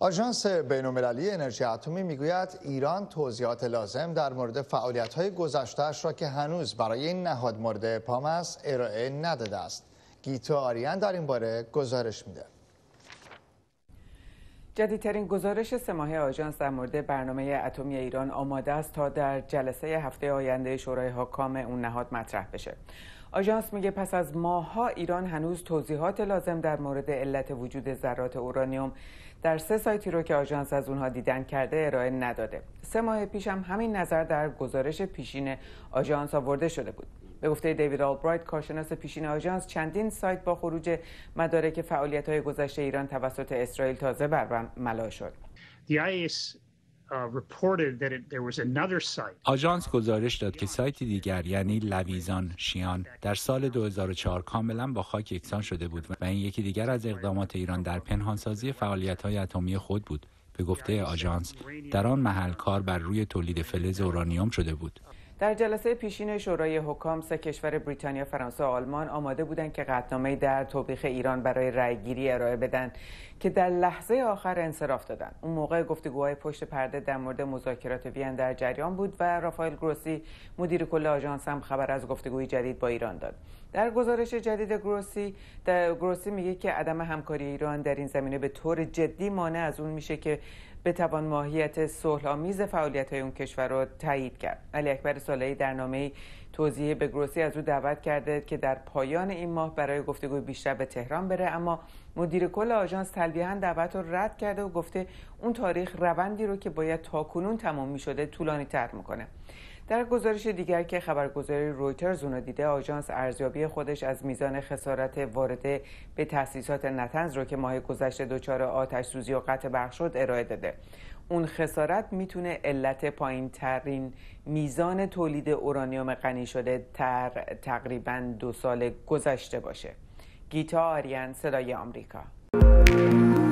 آژانس بین‌المللی انرژی اتمی میگوید ایران توضیحات لازم در مورد فعالیت‌های گذشتهاش را که هنوز برای این نهاد مورد پام است ارائه نداده است. گیتو آریان در این باره گزارش می‌دهد. جدیدترین گزارش سه آژانس در مورد برنامه اتمی ایران آماده است تا در جلسه هفته آینده شورای حکام اون نهاد مطرح بشه. آژانس میگه پس از ماهها ایران هنوز توضیحات لازم در مورد علت وجود ذرات اورانیوم در سه سایتی رو که آژانس از اونها دیدن کرده ارائه نداده. سه ماه پیش هم همین نظر در گزارش پیشین آژانس آورده شده بود. به گفته دیوید آلبرایت کارشناس پیشین آژانس چندین سایت با خروج مدارک فعالیت های گذشته ایران توسط اسرائیل تازه ملا شد uh, آژانس گزارش داد که سایت دیگر یعنی لویزان شیان در سال 2004 کاملا با خاک یکسان شده بود و این یکی دیگر از اقدامات ایران در پنهانسازی های اتمی خود بود به گفته آژانس در آن محل کار بر روی تولید فلز اورانیوم شده بود در جلسه پیشین شورای حکام سه کشور بریتانیا، فرانسه و آلمان آماده بودند که قطعنامه در توبیخ ایران برای رایگیری ارائه بدن که در لحظه آخر انصراف دادن اون موقع گفتگوهای پشت پرده در مورد مذاکرات وین در جریان بود و رافائل گروسی مدیر کل آژانس هم خبر از گفتگوی جدید با ایران داد. در گزارش جدید گروسی در گروسی میگه که عدم همکاری ایران در این زمینه به طور جدی مانع از اون میشه که بتوان ماهیت صلحآمیز فعالیت های اون کشور را تایید کرد علی اکبر سالهی در نامه توضیح به گروسی از رو دعوت کرده که در پایان این ماه برای گفتگوی بیشتر به تهران بره اما مدیر کل آژانس تلویحا دعوت رو رد کرده و گفته اون تاریخ روندی رو که باید تاکنون تمام می شده طولانی تر میکنه در گزارش دیگر که خبرگزاری رویترز اونو دیده آژانس ارزیابی خودش از میزان خسارت وارده به تاسیسات نتنز رو که ماه گذشته دچار آتش سوزی و قطع برق شد ارائه داده اون خسارت میتونه علت پایین ترین میزان تولید اورانیوم غنی شده تر تقریبا دو سال گذشته باشه گیتا آریان صدای آمریکا